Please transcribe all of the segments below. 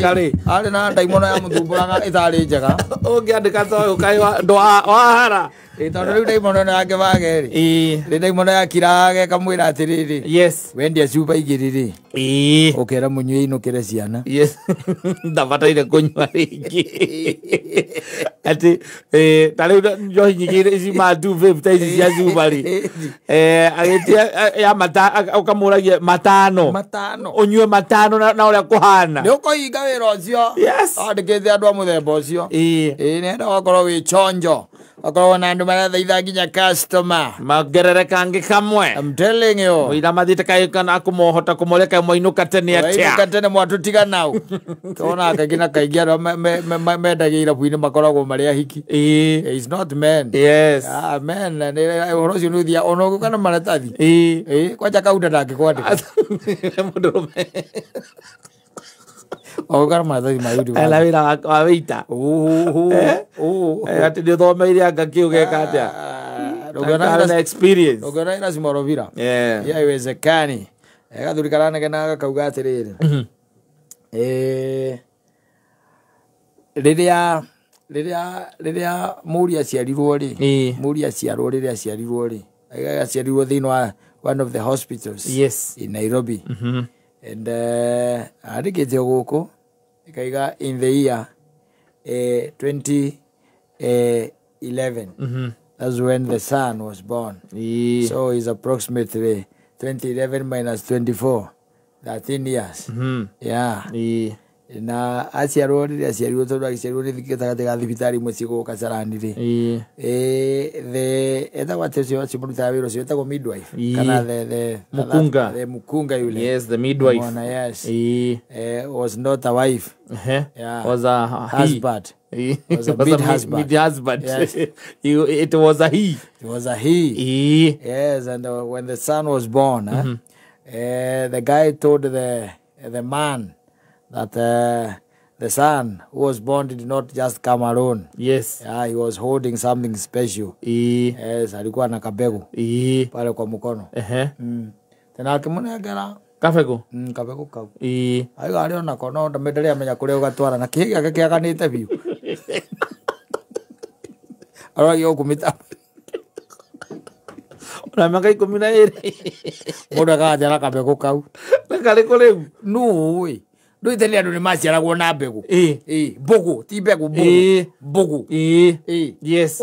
karä arä na ndaimono ya må thumbå raga ä tarä njega å ngä andä ka toyå kaä wahara rä rä u ndaimono na ngemaga rä rä ndaimono yakirage kamwä ra atä rä rä wendia cuba igä rä rä å kera må nyuä inå kä re ciana ndabataire kå nyua rä ngä atä ta rä u njohi nyingä ici matuvta ici cia cuba rä agä tia å kamå ragia matano å nyue matano na å rä ah, a kå hana nä å kå hinga wä ra å cio andä kä te andå a må themba å cio nä enda gakorwo wä chonjo okawona andu marathaitha nginya customer maongerereka kamwe I'm telling you muira mathitikaikana akumohota kumureka moinuka tene atia tene mwatutiga nau tona kagina kaingi andu mendagia irabu-inĩ makoragwo marĩ ahiki it's not men yes ah, men ũhoro ũcio nĩ ũthia ona ũgĩũka gä maratathi kwanja kaunda ndangĩkwandĩka mũndũrũme wagukara mathori ma eh, yudi eh? eh, ah, na wira wa wita ati nä å thomeire anga kä å geka atä a ä na cimorovira yaiwezekani gathuri karanegena gakauga atä mhm. rä rä rä rä a rä rä a rä rä aciarirwo ri aciarirwo rä wa one of the hospitals yes. in nairobi mm -hmm. And uh, arikithio guku ikaiga in the year uh, eh, 2011 eh, mm-hmm. that's when the son was born yeah. so it's approximately 2011 minus 24 13 years mm-hmm. yeah, yeah. na aciarwo rä rä aciarirwo tondå agicarirwo nä gatagatä ga thibitarä imwe cigå kacarani rä the etagwo atä å cio acio må rutaga wä ra å cio etagwo kana the mukunga the mukunga yule yes the midwife Mwana, yes. E. was not a wife uh -huh. yeah. was a husband he was a was husband. Mid husband. it was a he. It was a he. Yes, and uh, when the son was born, mm -hmm. uh, the guy told the the man that uh, the son who was born did not just come alone. Yes. Yeah, he was holding something special. E. Yes, alikuwa na kabegu e. pale kwa mkono ehe. Mm. Tena akimunengera kabegu mm, kabegu kau e. aiga aliona kono ndamendere amenya kuria ugatwara na kihi gake kiaganite biu aragia ukumita ona miaka ikumi na iri mundu agajara kabegu kau na kari kuri No. nui ndå ithä nä andå nä maciaragwo na mbegå mbå gå ti mbegå mbå gå å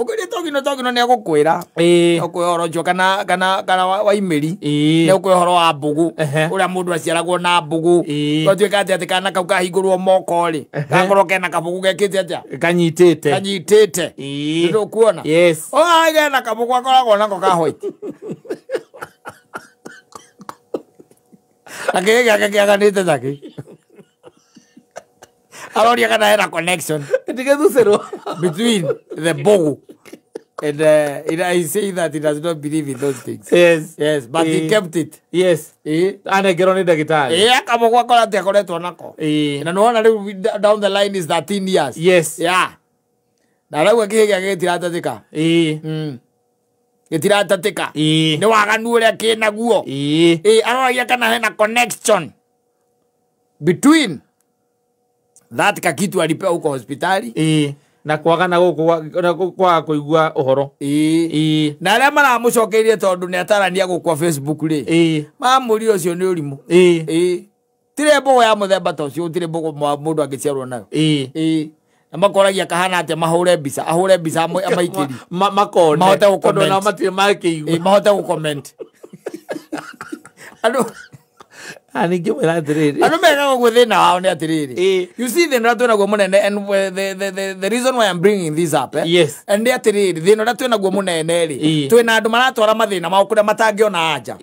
ngä rä togino togino nä agå kwä ra å kwä horo kana waimä ri nä å kwä horo wa mbå å rä a må ndå aciaragwo na mbå gå ka atä atä kana kau kahingå rwo moko-rä gakorwo kena kabå gekä te atä a kanyitä te kanyitä te ndå kuona gena kabå akoragwo nako kahwaiti akä gä gä ake kä aganä te takä aroria kana hena connection tigethusirwo between the bogu and uh, it, I say that he does not believe in those things. Yes. Yes, but eh. he kept it. Yes. Eh? Anengerwo nĩ ndagĩtarĩ. Eh, akamũgwa ah, akora atĩ akoretwo nako. Eh. Na nĩwona rĩu down the line is 13 years. Yes. Yeah. Na rĩu akĩhĩgia gĩtiratatĩka. Eh. Mm. Gĩtiratatĩka. Eh. Nĩ waganu ũrĩa kĩnaguo. Eh. Eh, aroragia kana hena connection between that kakitu alipewa huko hospitali ii na kwaga na kwa kuigua uhoro ii na aria maramucokeire tondu ni atarania gukwa facebook ri ii mamuri ucio ni urimu ii ii tire mbogo ya muthemba ta ucio tire mbogo mundu angiciarwo nayo ii ii makoragia kahana atä mahå re mbica ahå re mbica amaikiri mahote gå mahote gå andå Ah, ningä mwä ra atä rä rä andå meragwo thä na wao nä atä rä rä you see thä na rä a twä naguo må nene the, reason why I'm bringing this up eh? yes. and nä atä rä rä thä na rä a twä naguo må nene rä twä na andå maratwara mathä na mao kå rä a matangä ona anja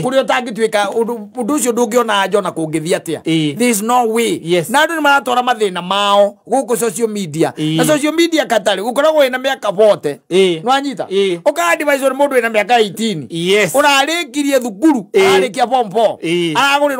kå rä a å tangä tuä ka å ndå å cio ndå ngä ona anja ona kå ngä thiä atä a na andå nä maratwara mathä na mao gå kå social media na social media katarä gå koragwo wä na mä aka bote nä wanyita å kandivaico nä må ndå wä na mä aka 18 å rarä kirie thukuru ararä kia pompo aragå rä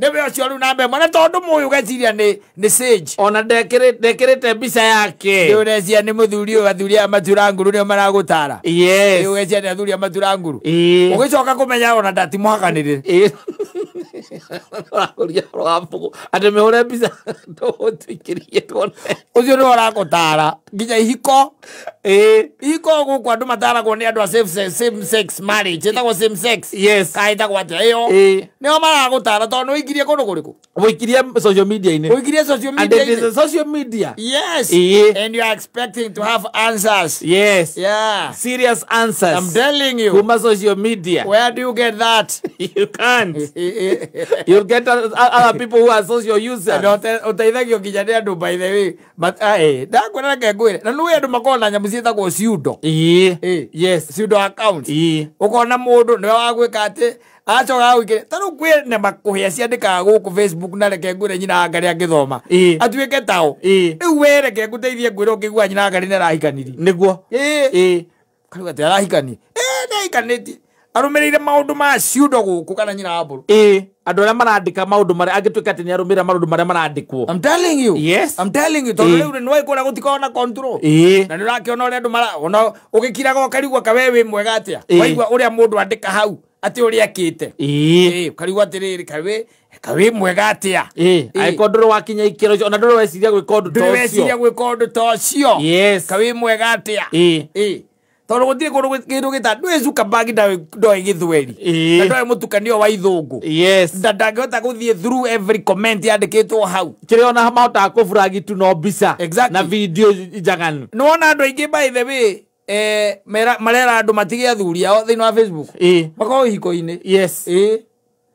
niwe ucio riu na mbere mwana tondu muyu geciria ni ni sage ona ndekirite mbica yake ni urecia ni muthuri uyu athuri a maturanguru nio maragutara yes ni ugecia ni athuri a maturanguru ugicoka kumenya ona ndatimuhakanirire rahoria wa mbugu ati mihore mbica tuhutikirie tuone ucio ni warakutara nginya ihiko ii ihiko guku andu mataragwo ni andu a same sex marriage itagwo same sex yes ka itagwo atia iyo nio maragutara tondu wikirie kundu kuriku wikirie social media ine wikirie social media ine and social media yes ii and you are expecting to have answers yes yeah serious answers i'm telling you kuma social media where do you get that you can't eh, eh, eh. you'll get other people who are social users no nginya ni andu by the way but ndakwira reke na nuwe andu makoragwo na nyamu ciĩtagwo pseudo yes pseudo account ukona mundu niwe wagwika ati acoka gwikire ta riu kwi nema kuhia ciandikaga guku facebook na reke ngwire nyina ngari angithoma atuike tao riu we reke nguteithie ngwire ngigua nyina ngari nä arahikanirie nä guo karä u atä arahikani nä ahikanitie arumirire maundu ma ciundo guku kana nyina mburu ä andå arä a marandika maå ndå marä a angä tuä ka atä nä i'm telling you yes i'm telling you marandikwo tondå rä u nä waikå rä a na na nä å rakä mara å rä a andå ona å gä kiraga ũkarigwo kawe wä mwega atä a waigua å rä a må ndå andä ka hau atä å rä akä te karigwo atä rä rä kawe kawe mwega atä a angäkorwo ndå rä wakinya ikero ona ndå rä weciria gwä ka å ndå ta å cio kawe mwega atä a tondå gå tirä kä ndå gä ta ndå zukabagi ndoä gä thweri na ndoä må tukanio wa ithå ngå ndangä hota gå thiä through yandä kä two hau kä rä ona mahotaga kå buragi tu no mbica na video njaganu nä wona andå aingä by the way eh, marera andå matigä athuri ao thä inä wa facebook makorwo hiko-inä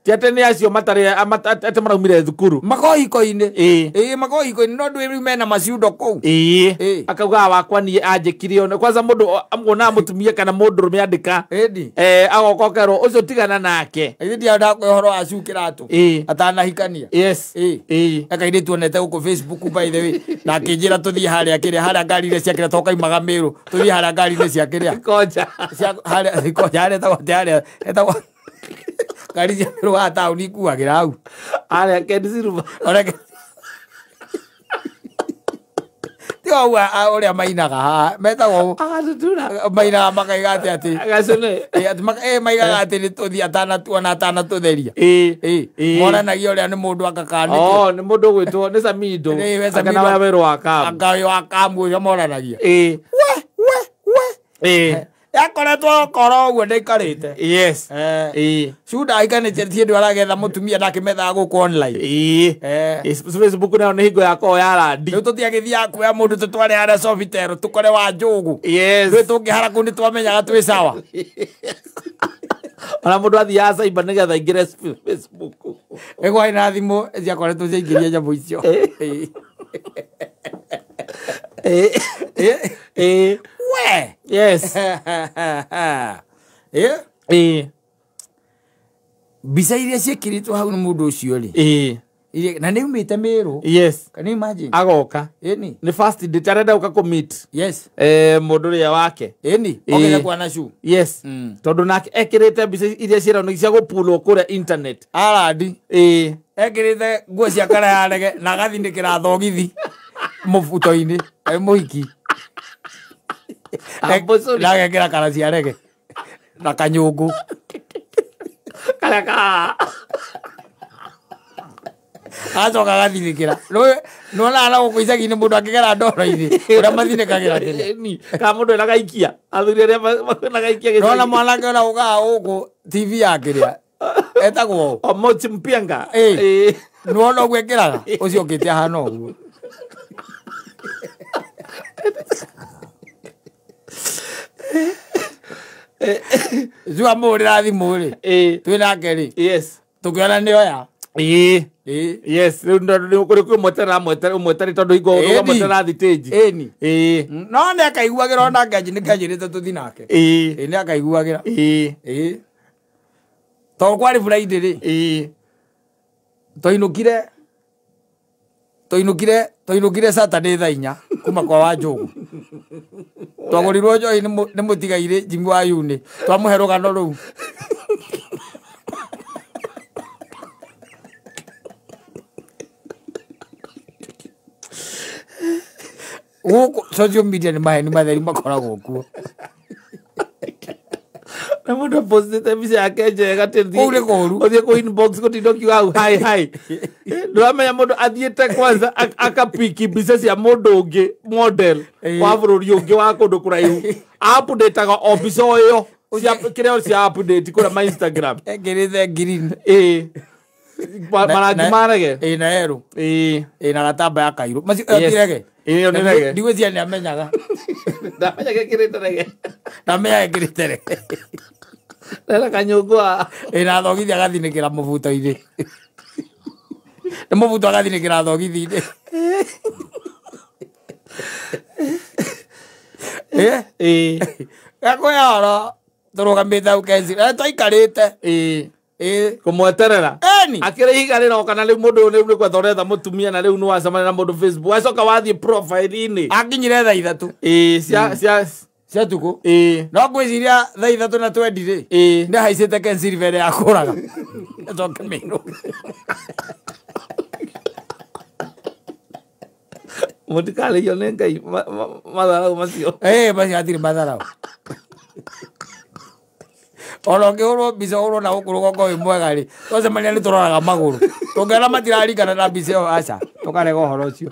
tiatene acio matare ate maraumire thukuru makohiko-inĩ ĩĩ makohiko-inĩ no ndũĩ rĩu mena maciundo kũu ĩĩ akaugaga wakwa niĩ anjĩkire ona kwanza mũndũ wonaga mũtumia kana mũndũ rũme andĩka ĩndi agoka ũkerwo ũcio tigana nake ĩndiendaga kwĩ ũhoro wa cukĩra tũ atanahikania yes ĩĩ akairĩ tuonete gũkũ facebook by the way na akĩnjĩra tũthiĩ harĩa kĩrĩa harĩa ngari-inĩ ciakĩrĩa twakaimaga mĩrũ tũthiĩ harĩa ngari-inĩ ciakĩrĩa konja harĩa etagwo atĩ harĩa etagwo ngari cia mä rå wa ni ikuagä ra au arä a keniciruba tio au å rä a mainaga metagwo mainaga makaiga atä atä maigaga atä nä tå thi atanatuona atanatå theria monanagia å rä a nä må ndå akakanä oh, nä må ndå å gwä two nä camindåakawä wa kamå å cio monanagia we we we yakoretwo koro guo ndaikarite yes eh shuda ikane chetie ndu aragetha mutumia ndakimetha guku online eh facebook nayo ni hingo yako ya randi ndu tutiagithia kuya mundu tutware ara sofitero tukore wa njugu yes ndu tungihara kundi twamenyaga twi sawa ona mundu athiaga caiba nigetha ingire facebook igwai na thimu ciakoretwo ciaingĩria nyamũ icio eh. Eh. Eh we yes yeah? e. hau nä må ndå å cio na nä umä te mä rå yes agoka ni yes eh, må ndå rä a wake e. yes mm. tondå nake rä te mbica iria ciärao cia gå kå rä internet ekä rä te nguo kara ya na agathinä kä ra thogithi må nagekä ra kara na kanyå ngå karä a ka gathinäkä ra nonana gå kå icagi-inä må ndå angä gera ndoro-inä å rä a mathinäkagä ra ka må ndå ena gaikia athuri arä a mwanake ona gå kaga gå kå tv yakä rä a etagwo mpianga nona å guo ekä raga å cio å kä te ahana å guo jua må rä ra thimå rä twä nake rä tå kä ona nä oya ä mweterä tondå ingomweterera thitänji no nä akaiguagä ra ona nganji nä nganjä rä te tå thi nake nä akaiguagä ra tondå kwarä buraithä rä twainå kire twainå kire twainå kire saturday thaa inya kuma kwa wa njugu twagorirwo njoi nä må tigairä jimi wa yunä twamå he rå gano rå u gå kå nä maheni matheri makoragwo kuo na må apostete mbica yake njega tåu nä koru å thiä inbox gå tindå kiuga hau hai hai ndå ramenya må ndå athiä kwanza akapiki mbica cia må ndå model wa bå rå wa kå ndå kå raihu yo kä rä cia apdate kå ma instagram ngä the green ä eh. marangi marege ä na erå ä na gatamba eh, eh. ya kairå matirege ndigwä cia nä amenyaga ndamenyaga kä rä terege ndamenyaga kä rä terege ndena kanyungwa ina thogithi agathinikira mubuto-ini nä må buto agathinikira thogithi-inä gakwä oro te au kesi twaikarä te kå mweterera akä rä iga rä rokana rä u må ndå rä u nä gwethoretha må tumia na rä u nä wacemania na må ndå wacoka akinyire cia tuku no ngwiciria thaa ithatu na twendi rä nä haicä te kensilivere ya raga acoke rå må tikarä hio nä ngai matharau macio macio atirä matharau ona å ngä hå rwo mbica hå rwo na gå kå rå gongo wä mwega rä tocemania nä tå roraga magå rå tå ngä ona matiraringana na mbica ä yo aca tå karega å horo å cio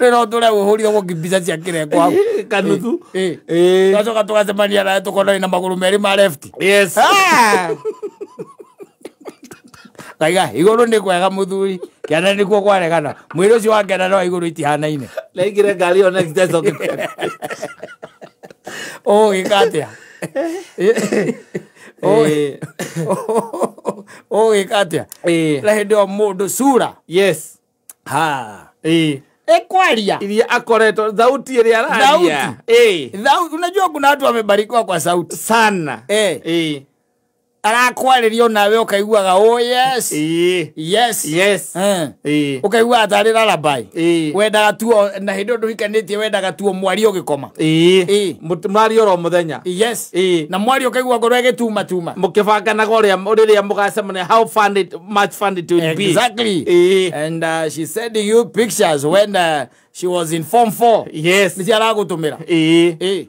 rä no tå re å hå rire gå kimbica ciakä rekwo hau eh, kanuthu eh, eh. twacoka tå gacemania naye tå na magå rå merä ma kaiga igå rå nä kwega må thuri kiana nä kuo kwaregana mwä rä å cio wa kiana no igå rå itihanaine gä ka atä a å gä ka atä a na ndä ä må ndå cura yes ha ä ekwaria ili iria akoretwa thauti iria araria thauti eh hey. unajua kuna watu wamebarikiwa kwa sauti sana eh eh arakwarä ria nawe å kaiguaga å kaiguaga tarä wendaga tuo na hä ndä ndå hikanä tie wendaga tuo mwaria å gä koma mwaria oro må thenya na mwari å kaigua ngorwo egä tuma tuma må kä banganaga å rä a må gacemania Exactly. And uh, she sending you pictures when uh, she was in form 4 yes ok ciaragåtåmära ä ee. ä ee.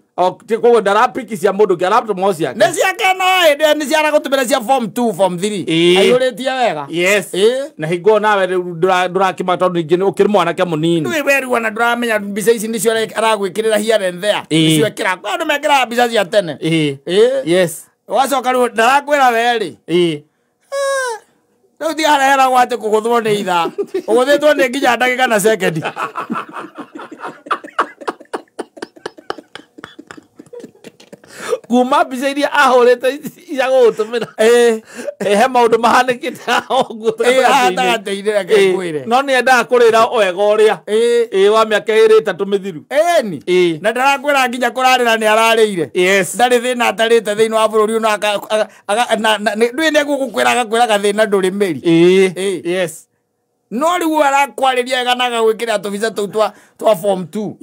koguo ndarapikicia må ndå ngä aratumo ciake nä ciake no ä nä ciaragåtå mä ra cia form 2 form 3 aihå rä wega yes ee. na hingo o nawe ndå rakima tondå ingä å kä rä mwanake må nini wä werua dura ndå ramenya mbica ici nä cio aragwä kä rä ra hiarendhea nä cio kira ra andå mekä raga bisa cia tene eh eh yes u ndarakwä ra werä rä u eh gwatä kå gå thwo nä ithaa å gå thä nginya ndagä na sekendi kuma mbica iria ahurite cia gugutumira he maundu mahanikite ahandagateirea ngwire no ni endaga kurira wega å uria wa aka miaka tatå itatu thiru ni na ndarakwä ndarakwira nginya ndarä thä na atarä te thä inä wa rå ri ndä nä gå bururi uno ndui ni gugukwira agakwira gathina nduri miri no rä u riu arakwariria eganaga gwikira tubica tou twa form 2 twa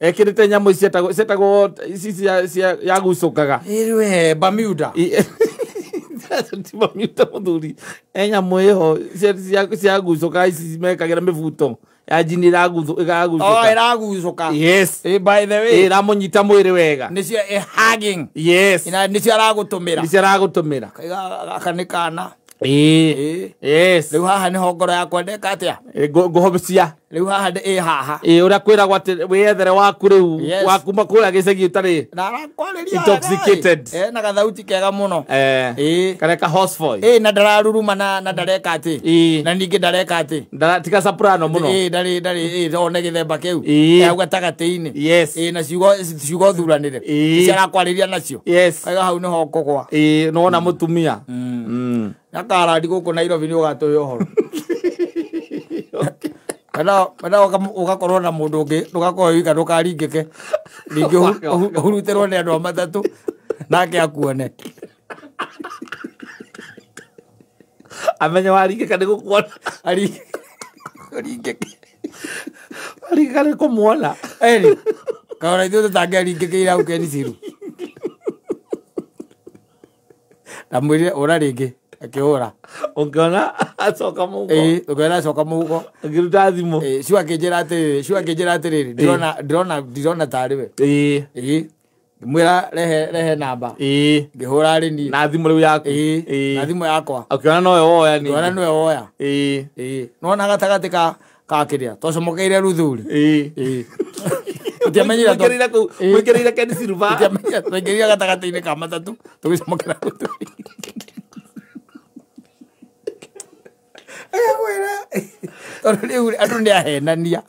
ekirite nyamu cietagwo cietagwo ici cia yagucukaga irwe bamuda ti bamuda muthuri e nyamu iho ciagucukaga ici mekagira mibuto ya jini iragucuka oh iragucuka yes e, by the way monyita mwire wega nicio e hugging yes ina nicio aragutumira nicio ragutumira aka ni kana ĩĩ yes rĩu haha nĩho ngoro yakwa ndeka atĩa ngũhobcia rä u haha ä haha ä å rä a kwä ragwo atä wä ethere waku rä u wakuma kå rä a gä cegi å tarä na gathauti kega må no kareka na ndararuruma na ndareka atä na ningä ndareka atä tiga må no gä themba kä u hau gatagatä-inä na ciugo thuranä re ciarakwarä ria nacio kaiga hau nä hokogwa nä wona må tumia gakarandi mm. mm. gå kå nairobi nä å gatå hä å horo kana ugakorwo na mundu ungi ndugakorwo wika ndukaringike ningi urutirwo ni andu a matatu nake akuone amenye waringika nä gå kuona aringika nä kå muona kaona ithuä tå tangä aringä kä ira au keniciru na mwä re å ra rä ngä akihura ungiona acoka mugo ii ungiona acoka mugo ngiruta thimu eh cio akinjira atiriri cio akinjira atiriri ndirona ndirona ndirona we ii ii mwira rehe rehe namba ii ngihura ri ni na thimu riu yaku ii na thimu yakwa ukiona no woya ni ngiona no woya ii ii no na gatagati ka ka kakiria tocomokeire ruthuri ii ii utiamenyire twaikereire kuu wikereire keni silva utiamenyire twaikereire gatagati-ini ka matatu tugicomokera ruthuri tondå rä andå nä ahenania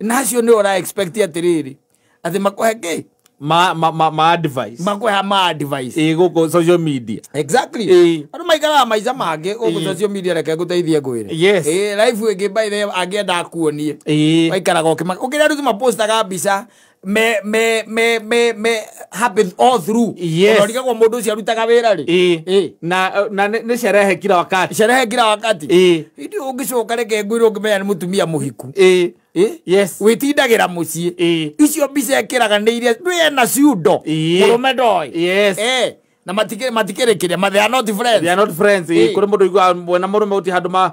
nacio nä å expect atä rä rä atä makåhe ngä ma ma andå maikaraga maica mangä gå kå teithie ngwä re ä ngä mbaithe angä enda akuonie waikaraga å kä rä a rä mbica me me me me me happen all through yes. unaoneka kwa mundu ucio arutaga wira ri e. e. na na ni sherehe kila wakati sherehe kila wakati e. idi ungicoka reke ngwirwo ngimenya ni mutumia muhiku e. Eh? yes witindagira mucii eh. icio mbica ekiraga nä iria ndä ena ciundo må rå me ndoä yes. eh. na matikä rä kä re mathe are not friends kå rä må ndå iguaga mwena må rå me gå ti handå ma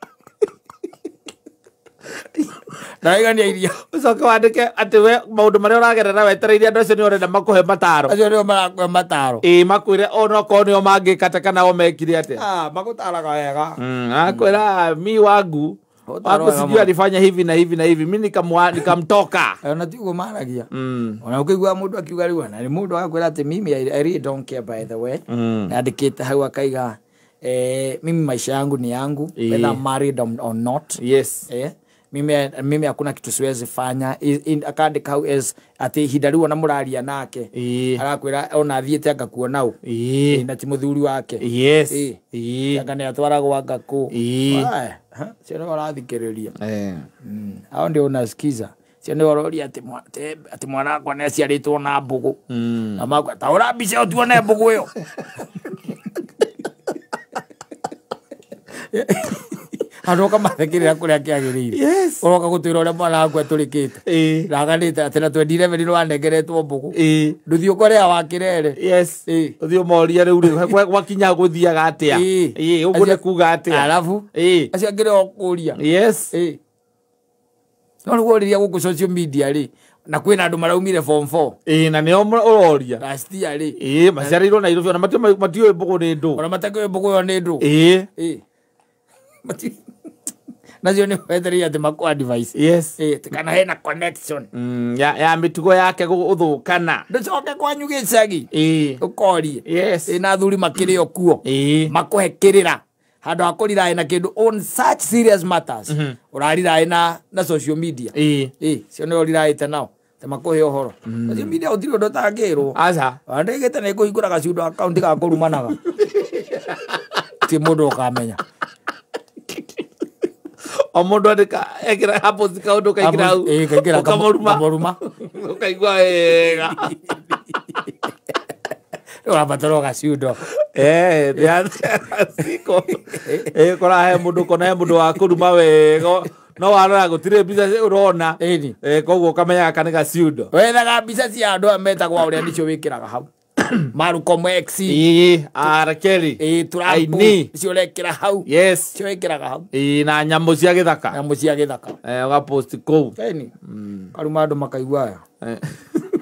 na igania iria ucoke wandike atä we maå ndå marä a å ragerera wetereire andå acio nä orenda makå he mataro acio nä o marakå he mataro ä makwä re ona okorwo nä o mangä kate kana o mekire atä ah, magå taraga wega hmm, akwä ra mi wangu wakusikia alifanya hivi na hivi na hivi mi nikamtoka ona tiguo maragia hmm. ona ukiguaga mundu akiuga riu ana mundu agakwira ati mimi i really don't care by the way hmm. andikite hau akaiga eh, mimi maisha yangu ni yangu yeah. whether married or not yes eh? mimi mimi hakuna kitu siwezi fanya akandika hau as ati ihinda rä u ona må nake arakwä ra ona thiä te angakuona å na ti må thuri wake anga nä atwaragwa ngakå cionä warathikä rä ria mm. ao ndä unaskiza cio nä waroria atä mwana wakwa nä aciarä two na mbå gå mm. na makwa ta å ra mbica ä yo tuone mbå gå ä yo andå kamathekä rä ra kå rä a kä agä rä ire mwana waku atå rä kä te raganä te atä na twendireven nä wanengeretwo mbå gå ndå thiå kå rä a kuga atä arabu acio angä rä no rä u orä social media rä na kwä na andå maraumire form four na nä o å rastia rä maciarä irwo nairobi ona matiå mbå gå nä ndå ona matakä mbå gå yo nä ndå nacio nä wethereire atä makwa eh, kana hena connection mm, ya, ya mä yake gå thå kana ndå coke kwanyu gä cagi å e. korie na thuri makä rä o kuo e. makå he kä rä ra handå ha kå na kä ndå on such serious matters å mm -hmm. na na social media e. cio nä oriraä te nao temakuhe uhoro acio mm. media utirä å ndå tangärwo ndä gä te nä ngå hingå raga ciundo akaunti gakå rumanaga ti må ndå å kamenya omondo adeka ekira eh, hapo zika odo kaigira au e kaigira kamoruma kamoruma kaigwa ega Eh, ya siko. Eh, kora he mundu kona he mundu wa kuruma wego. No warora gutire bisa urona. Eh, kogu kamenya kaniga siudo. Wethaga bisa si andu ameta kwa uria nicho wikiraga hau. Malcolm X hau hau na nyamũ cia gĩthaka nyamũ cia gĩthaka eh mm. karuma makaigua